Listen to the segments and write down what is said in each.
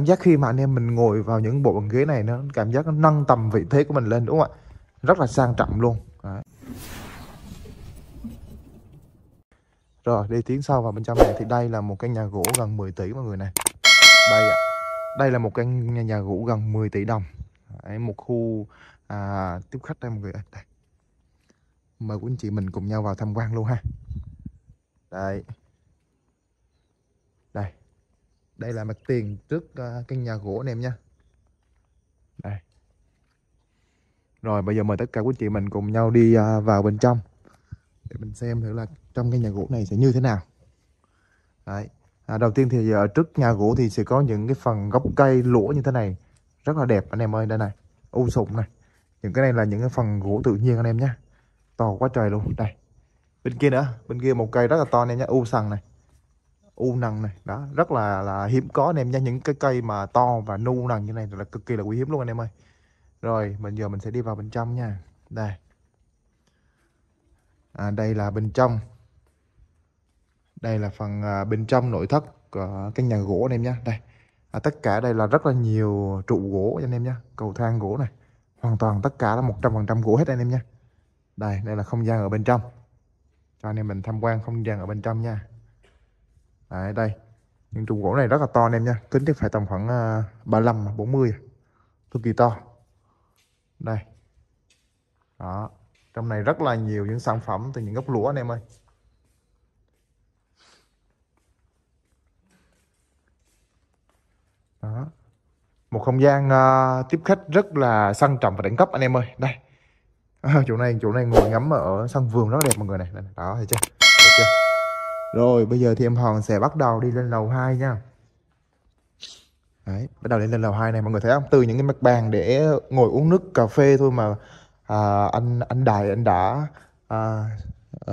cảm giác khi mà anh em mình ngồi vào những bộ bàn ghế này nó cảm giác nó nâng tầm vị thế của mình lên đúng không ạ rất là sang trọng luôn Đấy. rồi đi tiến sau vào bên trong này thì đây là một căn nhà gỗ gần 10 tỷ mọi người này đây ạ đây là một căn nhà, nhà gỗ gần 10 tỷ đồng Đấy, một khu à, tiếp khách đây mọi người đây. mời quý anh chị mình cùng nhau vào tham quan luôn ha đây đây là mặt tiền trước uh, căn nhà gỗ anh em nha đây rồi bây giờ mời tất cả quý chị mình cùng nhau đi uh, vào bên trong để mình xem thử là trong cái nhà gỗ này sẽ như thế nào Đấy. À, đầu tiên thì ở ờ, trước nhà gỗ thì sẽ có những cái phần gốc cây lũa như thế này rất là đẹp anh em ơi đây này u sụp này những cái này là những cái phần gỗ tự nhiên anh em nhé to quá trời luôn đây bên kia nữa bên kia một cây rất là to anh em nhé u sằng này u nằng này đó rất là là hiếm có anh em nha những cái cây mà to và nu nằng như này là cực kỳ là quý hiếm luôn anh em ơi rồi mình giờ mình sẽ đi vào bên trong nha đây à, đây là bên trong đây là phần à, bên trong nội thất của căn nhà gỗ anh em nhé đây à, tất cả đây là rất là nhiều trụ gỗ anh em nhé cầu thang gỗ này hoàn toàn tất cả là 100% gỗ hết anh em nhé đây đây là không gian ở bên trong cho anh em mình tham quan không gian ở bên trong nha Đấy, đây những trùng gỗ này rất là to anh em nha kính thì phải tầm khoảng 35 à, 40 à, cực kỳ to đây đó trong này rất là nhiều những sản phẩm từ những gốc lúa anh em ơi đó một không gian uh, tiếp khách rất là sang trọng và đẳng cấp anh em ơi đây à, chỗ này chỗ này ngồi ngắm ở sân vườn rất đẹp mọi người này đó thấy chưa rồi bây giờ thì em Hoàng sẽ bắt đầu đi lên lầu 2 nha Đấy, bắt đầu lên lên lầu 2 này mọi người thấy không? Từ những cái mặt bàn để ngồi uống nước cà phê thôi mà à, anh anh Đại anh đã à, à,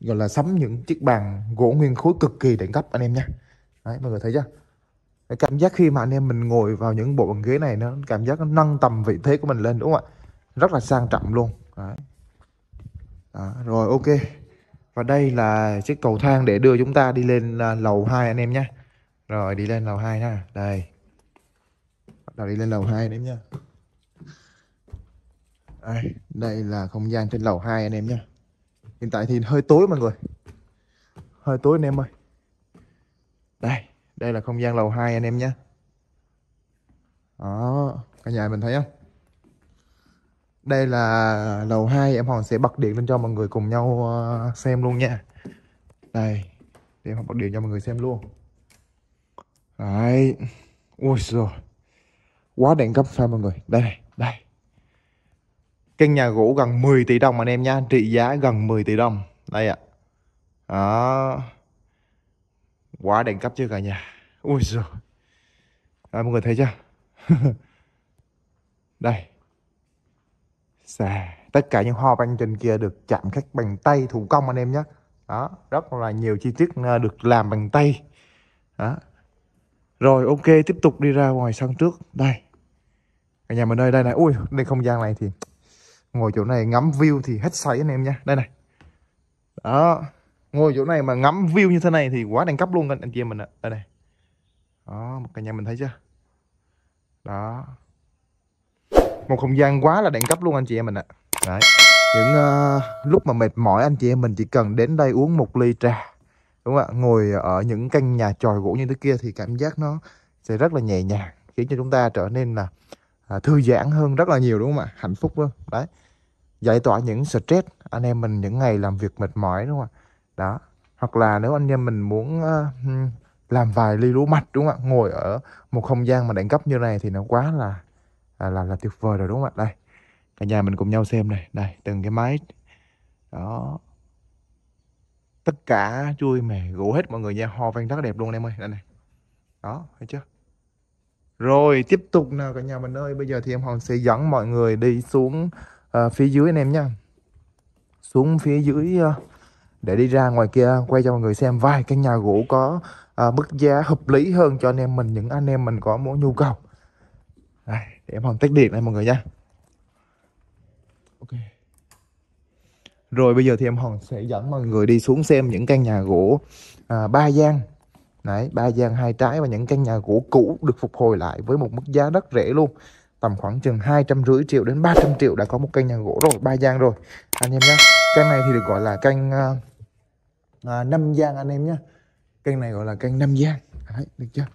gọi là sắm những chiếc bàn gỗ nguyên khối cực kỳ đẳng cấp anh em nha. Đấy, mọi người thấy chưa? Cái cảm giác khi mà anh em mình ngồi vào những bộ bàn ghế này nó cảm giác nó nâng tầm vị thế của mình lên đúng không ạ? Rất là sang trọng luôn. Đấy. À, rồi ok và đây là chiếc cầu thang để đưa chúng ta đi lên à, lầu 2 anh em nhé rồi đi lên lầu 2 nha đây bắt đầu đi lên lầu 2 anh em nhé đây, đây là không gian trên lầu 2 anh em nhé hiện tại thì hơi tối mọi người hơi tối anh em ơi đây đây là không gian lầu 2 anh em nhé đó cả nhà mình thấy không đây là lầu 2 em Hoàng sẽ bật điện lên cho mọi người cùng nhau ờ, xem luôn nha đây để em bật điện cho mọi người xem luôn đấy ui rồi quá đẳng cấp sao mọi người đây này đây căn nhà gỗ gần 10 tỷ đồng anh em nha trị giá gần 10 tỷ đồng đây ạ à. đó quá đẳng cấp chưa cả nhà ui rồi mọi người thấy chưa đây xà tất cả những hoa văn trên kia được chạm khắc bằng tay thủ công anh em nhé đó rất là nhiều chi tiết ờ, được làm bằng tay đó rồi ok tiếp tục đi ra ngoài sân trước đây cả nhà mình ơi đây này ui đây không gian này thì ngồi chỗ này ngắm view thì hết sảy anh em nha đây này đó ngồi chỗ này mà ngắm view như thế này thì quá đẳng cấp luôn anh, chị em mình ạ đây này đó cả nhà mình thấy chưa đó một không gian quá là đẳng cấp luôn anh chị em mình ạ à. đấy những uh, lúc mà mệt mỏi anh chị em mình chỉ cần đến đây uống một ly trà đúng không ạ ngồi ở những căn nhà tròi gỗ như thế kia thì cảm giác nó sẽ rất là nhẹ nhàng khiến cho chúng ta trở nên là à, thư giãn hơn rất là nhiều đúng không ạ hạnh phúc hơn đấy giải tỏa những stress anh em mình những ngày làm việc mệt mỏi đúng không ạ đó hoặc là nếu anh em mình muốn uh, làm vài ly lúa mạch đúng không ạ ngồi ở một không gian mà đẳng cấp như này thì nó quá là là, là là tuyệt vời rồi đúng không ạ đây cả nhà mình cùng nhau xem này đây từng cái máy đó tất cả chui mè gỗ hết mọi người nha ho văn rất đẹp luôn em ơi đây này đó thấy chưa rồi tiếp tục nào cả nhà mình ơi bây giờ thì em hoàng sẽ dẫn mọi người đi xuống uh, phía dưới anh em nha xuống phía dưới uh, để đi ra ngoài kia quay cho mọi người xem vài căn nhà gỗ có uh, mức giá hợp lý hơn cho anh em mình những anh em mình có mỗi nhu cầu đây, để em hoàn tích điện này mọi người nha Ok Rồi bây giờ thì em hoàng sẽ dẫn mọi người đi xuống xem những căn nhà gỗ à, ba gian Đấy, ba gian hai trái và những căn nhà gỗ cũ được phục hồi lại với một mức giá rất rẻ luôn Tầm khoảng chừng hai trăm rưỡi triệu đến 300 triệu đã có một căn nhà gỗ rồi, ba gian rồi Anh em nhé, căn này thì được gọi là căn à, à, 5 gian anh em nhé Căn này gọi là căn năm gian Đấy, được chưa?